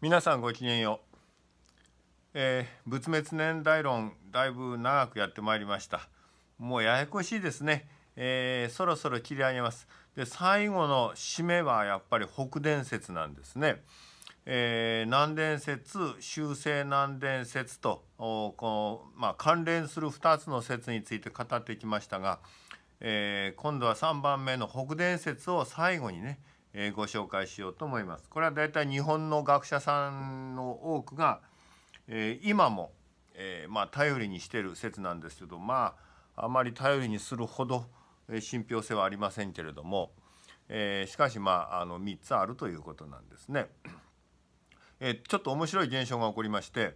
皆さんごきげんよう、えー、仏滅年代論だいぶ長くやってまいりましたもうややこしいですね、えー、そろそろ切り上げますで最後の締めはやっぱり北伝説なんですね、えー、南伝説修正南伝説とおこの、まあ、関連する2つの説について語ってきましたが、え今度は3番目の北伝説を最後にねえー、ご紹介しようと思います。これはだいたい日本の学者さんの多くが、えー、今も、えー、まあ頼りにしてる説なんですけどまああまり頼りにするほど信憑性はありませんけれども、えー、しかしまああの3つあるということなんですね。えー、ちょっと面白い現象が起こりまして、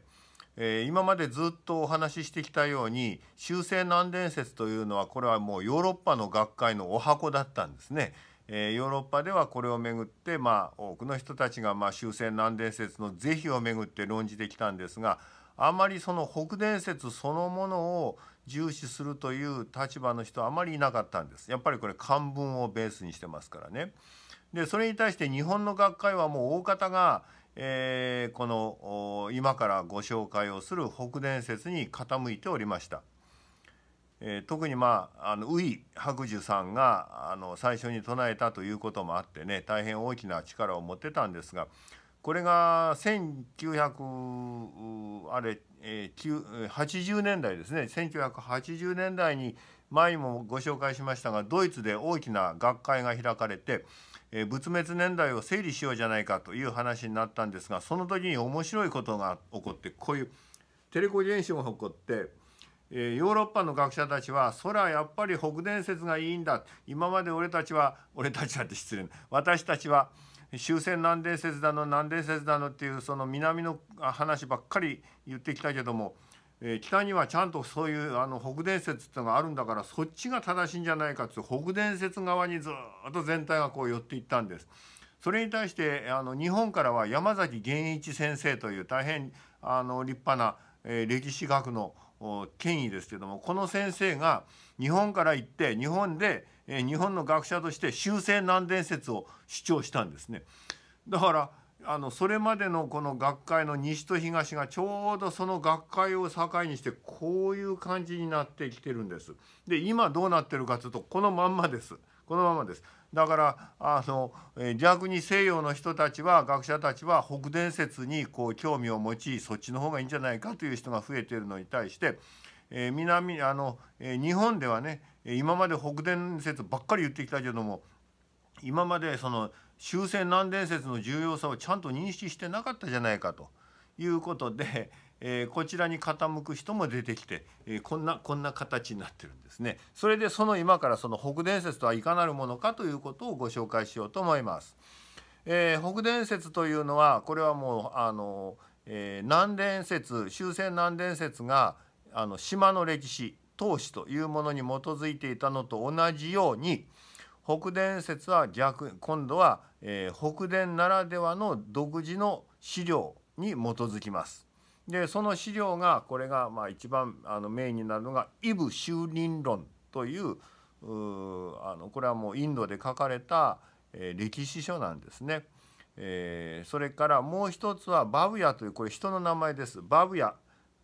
えー、今までずっとお話ししてきたように修正難伝説というのはこれはもうヨーロッパの学会のお箱だったんですね。えー、ヨーロッパではこれをめぐって、まあ、多くの人たちが、まあ、終戦南伝説の是非をめぐって論じてきたんですがあまりその北伝説そのものを重視するという立場の人はあまりいなかったんです。やっぱりこれ漢文をベースにしてますからね。でそれに対して日本の学会はもう大方が、えー、この今からご紹介をする北伝説に傾いておりました。えー、特にまああの宇井白寿さんがあの最初に唱えたということもあってね大変大きな力を持ってたんですがこれが1900あれ、えー、80年代ですね1980年代に前にもご紹介しましたがドイツで大きな学会が開かれて、えー、仏滅年代を整理しようじゃないかという話になったんですがその時に面白いことが起こってこういうテレコ現象が起こって。えヨーロッパの学者たちは空やっぱり北伝説がいいんだ今まで俺たちは俺たちだって失礼私たちは終戦南伝説だの南伝説だのっていうその南の話ばっかり言ってきたけども、え北にはちゃんとそういうあの北伝説っていうのがあるんだからそっちが正しいんじゃないかっていう北伝説側にずっと全体がこう寄っていったんです。それに対してあの日本からは山崎源一先生という大変あの立派な、え歴史学の権威ですけどもこの先生が日本から行って日本で日本の学者として修正難伝説を主張したんですね。だからあのそれまでのこの学会の西と東がちょうどその学会を境にしてこういう感じになってきてるんです。で今どうなってるかというとこのまんまです。このままです。だからあの逆に西洋の人たちは学者たちは北伝説にこう興味を持ちそっちの方がいいんじゃないかという人が増えているのに対して、えー、南あの、えー、日本ではね今まで北伝説ばっかり言ってきたけども今までその終戦南伝説の重要さをちゃんと認識してなかったじゃないかということでえー、こちらに傾く人も出てきて、えー、こんなこんな形になってるんですね。それでその今からその北伝説とはいかなるものかということをご紹介しようと思います。えー、北伝説というのはこれはもうあの、えー、南伝説終戦南伝説があの島の歴史当史というものに基づいていたのと同じように北伝説は逆今度は、えー、北伝ならではの独自の資料に基づきます。でその資料がこれがまあ一番あのメインになるのが「イブ就任論」というあのこれはもうインドで書かれた、えー、歴史書なんですね。えー、それからもう一つはバブヤというこれ人の名前です。バブヤ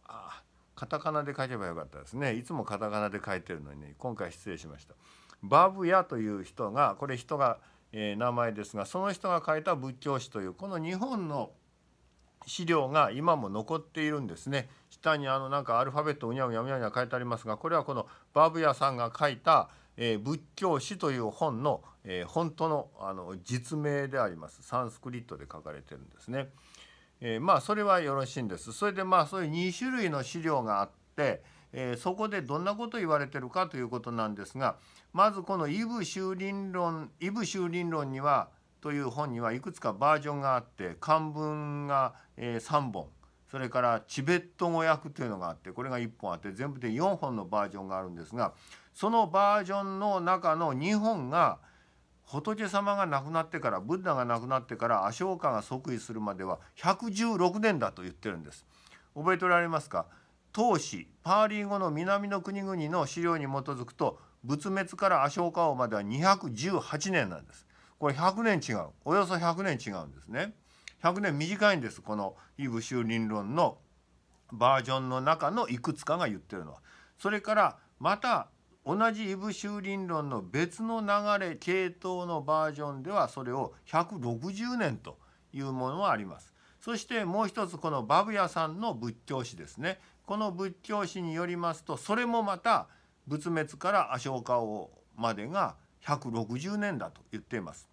あカタカナで書けばよかったですね。いつもカタカナで書いてるのに、ね、今回失礼しました。バブヤという人がこれ人が、えー、名前ですがその人が書いた仏教史というこの日本の「資料が今も残っているんですね。下にあのなんかアルファベットうにゃうにゃうにゃうにゃ書いてありますがこれはこのバブヤさんが書いた「え仏教史」という本の、え本当のあの実名でありますサンスクリットで書かれてるんですね。えー、まあそれはよろしいんです。それでまあそういう2種類の資料があって、えー、そこでどんなこと言われてるかということなんですがまずこの「イブ修倫論」「イブ修倫論」には「という本にはいくつかバージョンがあって漢文が3本それからチベット語訳というのがあってこれが1本あって全部で4本のバージョンがあるんですがそのバージョンの中の2本が仏様が亡くなってからブッダが亡くなってからアショーカが即位するまでは116年だと言ってるんです。覚えておられますか当史パーリー語の南の国々の資料に基づくと仏滅からアショーカ王までは218年なんです。これ100年違うおよそ100年違うんですね。100年短いんですこの非武州倫論のバージョンの中のいくつかが言ってるのは。それからまた同じイブ修倫論の別の流れ系統のバージョンではそれを160年というものはあります。そしてもう一つこのバブヤさんの仏教史ですねこの仏教史によりますとそれもまた仏滅からアショ王までが160年だと言っています。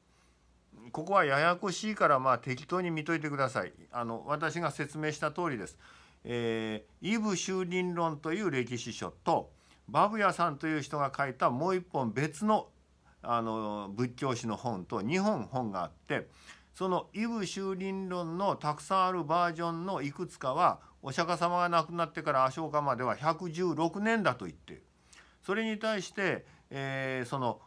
ここはややこしいからまあ適当に見といてください。あの私が説明した通りです。えー、イブ修倫論という歴史書とバブヤさんという人が書いたもう一本別のあの仏教史の本と2本本があってそのイブ修林論のたくさんあるバージョンのいくつかはお釈迦様が亡くなってから阿 s h までは116年だと言ってそれに対して、えー、その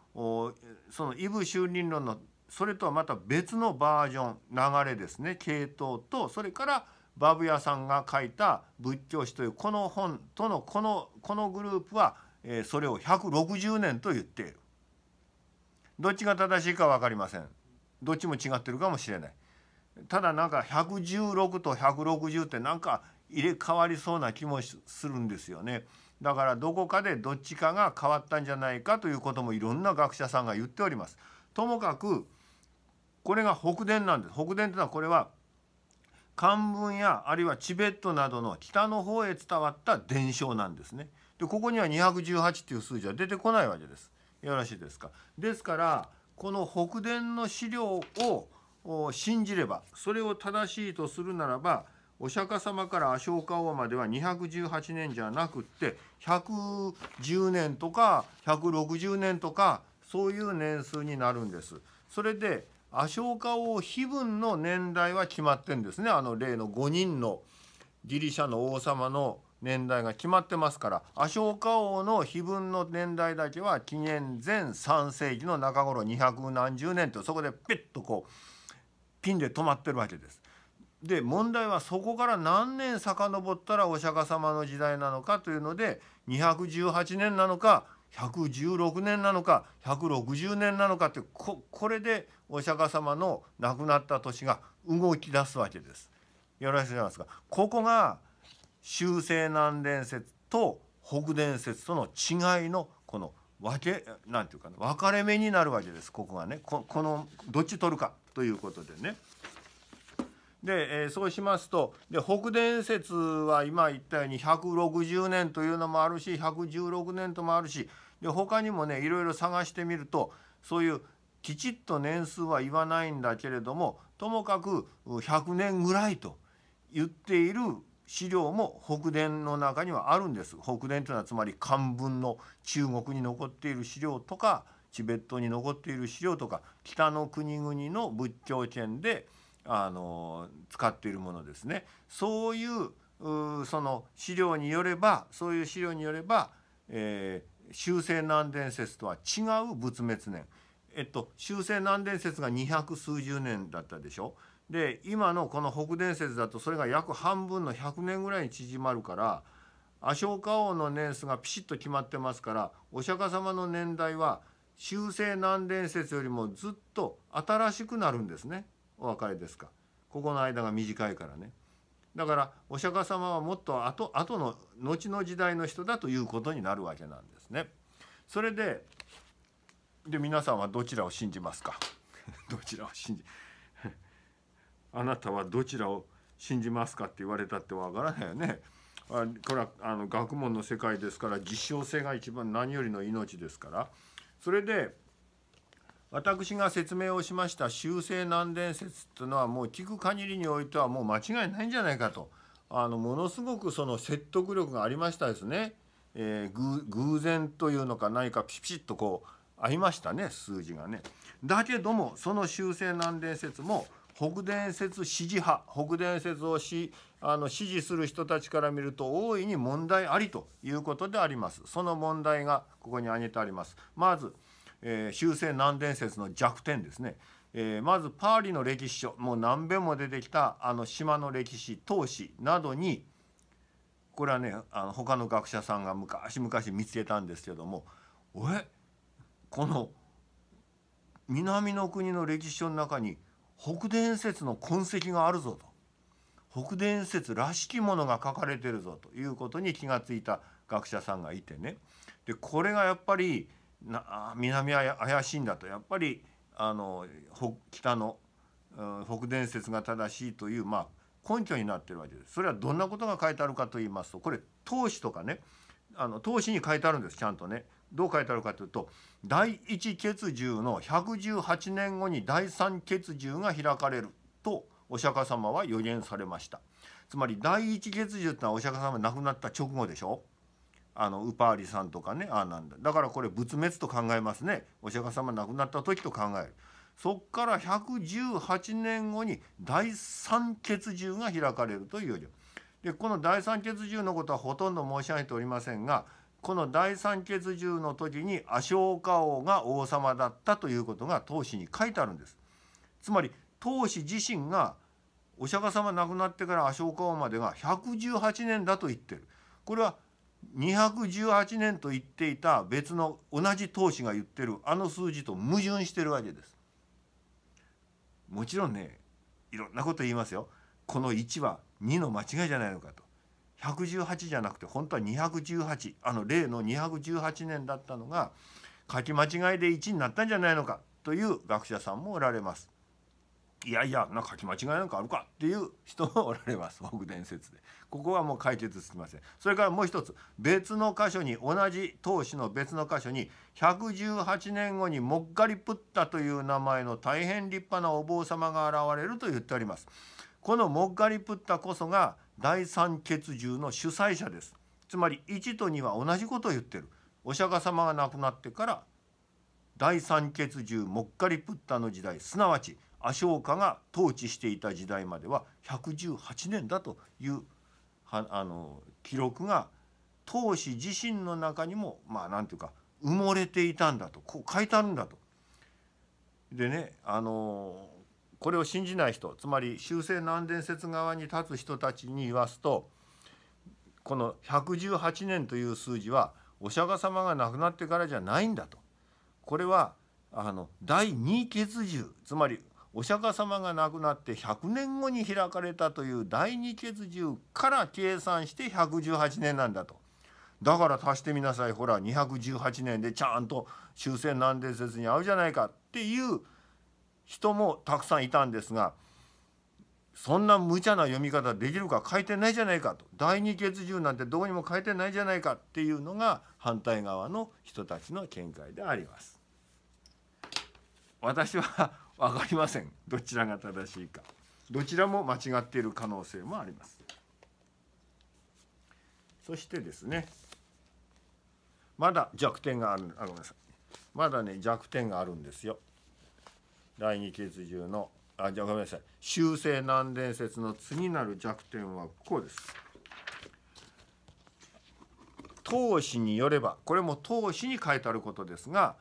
そのイブ就任論のそれとはまた別のバージョン流れですね系統とそれからバブヤさんが書いた「仏教史」というこの本とのこのこのグループは、えそれを160年と言っている。どっちが正しいか分かりません。どっちも違ってるかもしれない。ただなんか116と160ってなんか入れ替わりそうな気もするんですよね。だからどこかでどっちかが変わったんじゃないかということもいろんな学者さんが言っております。ともかくこれが北電なんです。北電というのはこれは漢文やあるいはチベットなどの北の方へ伝わった伝承なんですね。でここには218っていう数字は出てこないわけです。よろしいですか。ですからこの北電の資料を信じればそれを正しいとするならばお釈迦様からアショーカ王までは218年じゃなくって110年とか160年とかそういう年数になるんです。それでアショーカ王碑文の年代は決まってんですねあの例の5人のギリシャの王様の年代が決まってますからアショーカ王の碑文の年代だけは紀元前3世紀の中頃200何十年とそこでピッとこうピンで止まってるわけです。で問題はそこから何年遡ったらお釈迦様の時代なのかというので218年なのか116年なのか160年なのかってここれでお釈迦様の亡くなった年が動き出すわけです。よろしいですかここが修正南伝説と北伝説との違いのこの分けなんていうかね分かれ目になるわけですここがねこのどっち取るかということでね。で、えー、そうしますとで北伝説は今言ったように160年というのもあるし116年ともあるしで他にもねいろいろ探してみるとそういうきちっと年数は言わないんだけれどもともかく100年ぐらいと言っている資料も北伝の中にはあるんです北伝というのはつまり漢文の中国に残っている資料とかチベットに残っている資料とか北の国々の仏教圏であの使っているものですねそういうその資料によればそういう資料によれば、えー、修正難伝説とは違う仏滅年えっと修正難伝説が200数十年だったでしょで今のこの北伝説だとそれが約半分の100年ぐらいに縮まるから a s 花王の年数がピシッと決まってますからお釈迦様の年代は修正難伝説よりもずっと新しくなるんですね。お別れですかここの間が短いからねだからお釈迦様はもっと後後の後の時代の人だということになるわけなんですね。それでで皆さんはどちらを信じますか どちらを信じ あなたはどちらを信じますかって言われたってわからないよね。あこれはあの学問の世界ですから実証性が一番何よりの命ですからそれで私が説明をしました修正難伝説というのはもう聞く限りにおいてはもう間違いないんじゃないかとあのものすごくその説得力がありましたですね、えー、偶然というのか何かピピッとこう合いましたね数字がね。だけどもその修正難伝説も北伝説支持派北伝説をしあの支持する人たちから見ると大いに問題ありということであります。その問題がここに挙げてあります。まずえー、終戦南伝説の弱点ですね、えー、まずパーリの歴史書もう何べんも出てきたあの島の歴史島史などにこれはねあの他の学者さんが昔々見つけたんですけども「えこの南の国の歴史書の中に北伝説の痕跡があるぞ」と。北伝説らしきものが書かれてるぞということに気がついた学者さんがいてねでこれがやっぱりな南は怪しいんだとやっぱりあの北の、うん、北伝説が正しいという、まあ、根拠になってるわけです。それはどんなことが書いてあるかと言いますとこれ投資とかねあの投資に書いてあるんですちゃんとね。どう書いてあるかというと第一血獣の118年後に第三血獣が開かれるとお釈迦様は予言されました。つまり第一血獣ってのはお釈迦様が亡くなった直後でしょ。あのウパーリさんとかねあなんだだからこれ仏滅と考えますねお釈迦様亡くなった時と考えるそっから118年後に第三血獣が開かれるというよりでこの第三血獣のことはほとんど申し上げておりませんがこの第三血獣の時に阿生花王が王様だったということが当氏に書いてあるんです。つまり当氏自身がお釈迦様亡くなってから阿生花王までが118年だと言ってる。これは218年と言っていた別の同じ投資が言ってるあの数字と矛盾してるわけです。もちろんねいろんなこと言いますよ。この1は2の間違いじゃないのかと。118じゃなくて本当は218あの例の218年だったのが書き間違いで1になったんじゃないのかという学者さんもおられます。いやいやなんか書き間違いなんかあるかっていう人がおられます北伝説でここはもう解決すしませんそれからもう一つ別の箇所に同じ当主の別の箇所に118年後にもっかりプッタという名前の大変立派なお坊様が現れると言っておりますこのもっかりプッタこそが第三血獣の主催者ですつまり1と2は同じことを言ってるお釈迦様が亡くなってから第三血獣もっかりプッタの時代すなわち「アショーカが統治していた時代までは118年だというあの記録が当氏自身の中にもまあ何ていうか埋もれていたんだとこう書いてあるんだと。でねあのこれを信じない人つまり修正南伝説側に立つ人たちに言わすとこの118年という数字はお釈迦様が亡くなってからじゃないんだと。これはあの第二血獣つまりお釈迦様が亡くなって100年後に開かれたという第二血獣から計算して118年なんだと。だから足してみなさいほら218年でちゃんと終戦南伝説に合うじゃないかっていう人もたくさんいたんですがそんな無茶な読み方できるか書いてないじゃないかと第二血獣なんてどうにも書いてないじゃないかっていうのが反対側の人たちの見解であります。私は分かりませんどちらが正しいかどちらも間違っている可能性もありますそしてですねまだ弱点があるあごめんなさいまだね弱点があるんですよ第二血獣のあじゃあごめんなさい修正難伝説の次なる弱点はこうです投資によればこれも投資に書いてあることですが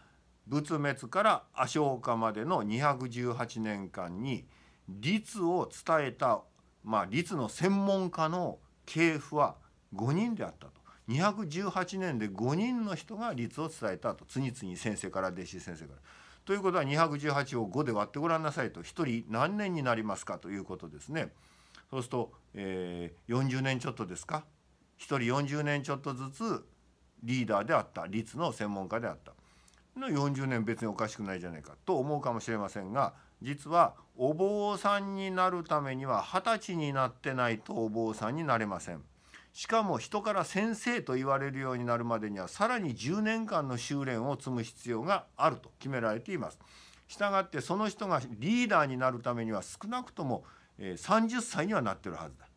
仏滅から阿生化までの218年間に律を伝えた、まあ、律の専門家の系譜は5人であったと218年で5人の人が律を伝えたと次々先生から弟子先生から。ということは218を5で割ってごらんなさいと1人何年になりますかということですね。そうすると、えー、40年ちょっとですか1人40年ちょっとずつリーダーであった律の専門家であった。の40年別におかしくないじゃないかと思うかもしれませんが実はお坊さんになるためには20歳になってないとお坊さんになれません。しかも人から先生と言われるようになるまでにはさらに10年間の修練を積む必要があると決められています。したがってその人がリーダーになるためには少なくとも30歳にはなってるはずだ。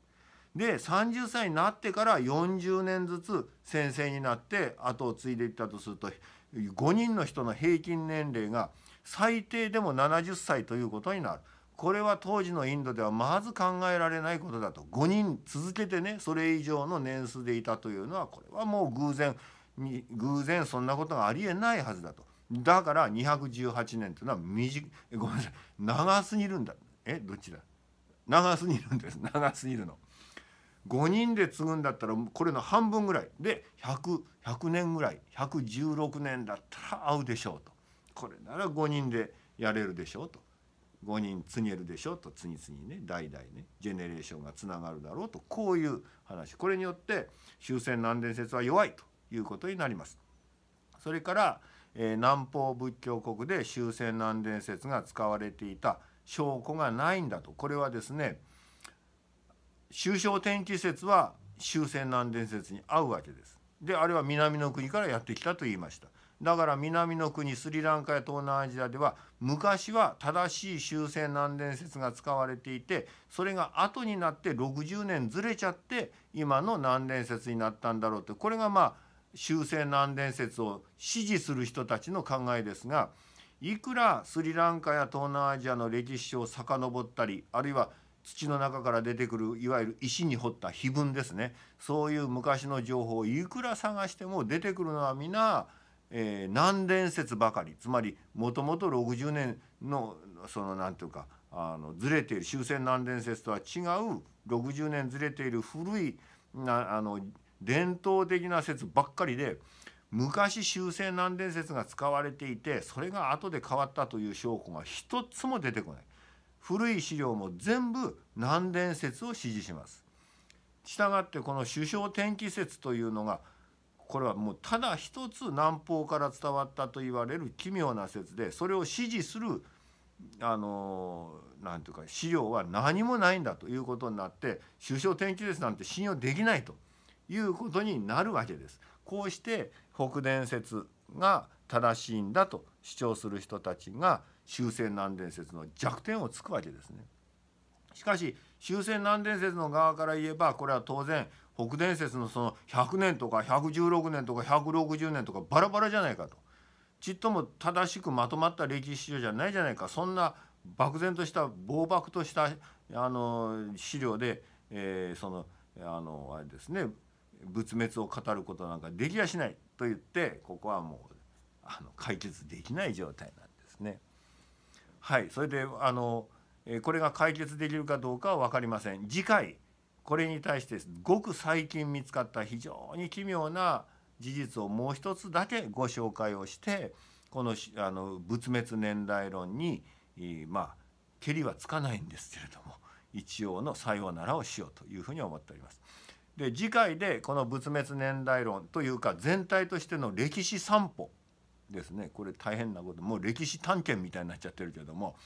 で30歳になってから40年ずつ先生になって後を継いでいったとすると5人の人の平均年齢が最低でも70歳ということになるこれは当時のインドではまず考えられないことだと5人続けてねそれ以上の年数でいたというのはこれはもう偶然に偶然そんなことがありえないはずだとだから218年というのは短ごめんなさい長すぎるんだえどっちだ長すぎるんです長すぎるの。5人で継ぐんだったらこれの半分ぐらいで 100, 100年ぐらい116年だったら合うでしょうとこれなら5人でやれるでしょうと5人継げるでしょうと次々ね代々ねジェネレーションがつながるだろうとこういう話これによって終戦安伝説は弱いということになります。それから、えー、南方仏教国で終戦安伝説が使われていた証拠がないんだとこれはですね終章天気説は終戦南伝説に合うわけです。であれは南の国からやってきたと言いました。だから南の国スリランカや東南アジアでは昔は正しい終戦南伝説が使われていてそれが後になって60年ずれちゃって今の南伝説になったんだろうってこれがまあ終戦南伝説を支持する人たちの考えですがいくらスリランカや東南アジアの歴史を遡ったりあるいは土の中から出てくるいわゆる石に掘った碑文ですねそういう昔の情報をいくら探しても出てくるのは皆、えー、南伝説ばかりつまりもともと60年のその何ていうかあのずれている終戦南伝説とは違う60年ずれている古いなあの伝統的な説ばっかりで昔終戦南伝説が使われていてそれが後で変わったという証拠が一つも出てこない。古い資料も全部南伝説を支持します。したがってこの首相転記説というのがこれはもうただ一つ南方から伝わったと言われる奇妙な説でそれを支持するあのなんていうか資料は何もないんだということになって首相転記説なんて信用できないということになるわけです。こうして北伝説が正しいんだと主張する人たちが終戦難伝説の弱点をつくわけですね。しかし終戦難伝説の側から言えばこれは当然北伝説のその100年とか116年とか160年とかバラバラじゃないかとちっとも正しくまとまった歴史書じゃないじゃないかそんな漠然とした暴漠としたあの資料で、えー、そのあのあれですね仏滅を語ることなんかできやしないと言ってここはもうあの解決できない状態なんですね。はいそれであのこれが解決できるかどうかは分かりません次回これに対してごく最近見つかった非常に奇妙な事実をもう一つだけご紹介をしてこのあの仏滅年代論にまあけりはつかないんですけれども一応のさようならをしようというふうに思っております。で次回でこの仏滅年代論というか全体としての歴史散歩ですねこれ大変なこともう歴史探検みたいになっちゃってるけども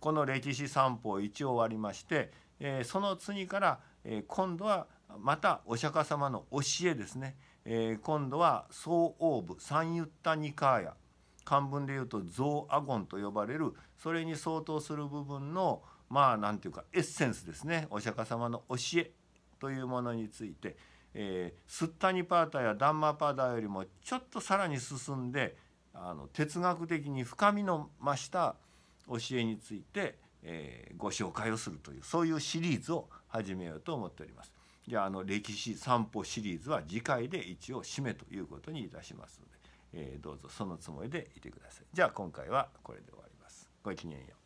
この歴史散歩を一応終わりまして、えー、その次から、えー、今度はまたお釈迦様の教えですね、えー、今度は総王部三ユッタニカーヤ漢文でいうと象アゴンと呼ばれるそれに相当する部分のまあ何て言うかエッセンスですねお釈迦様の教えというものについて、えー、スッタニパータやダンマパータよりもちょっとさらに進んであの哲学的に深みの増した教えについて、えー、ご紹介をするというそういうシリーズを始めようと思っております。じゃああの歴史散歩シリーズは次回で一応締めということにいたしますので、えー、どうぞそのつもりでいてください。じゃあ今回はこれで終わります。ごきげんよう。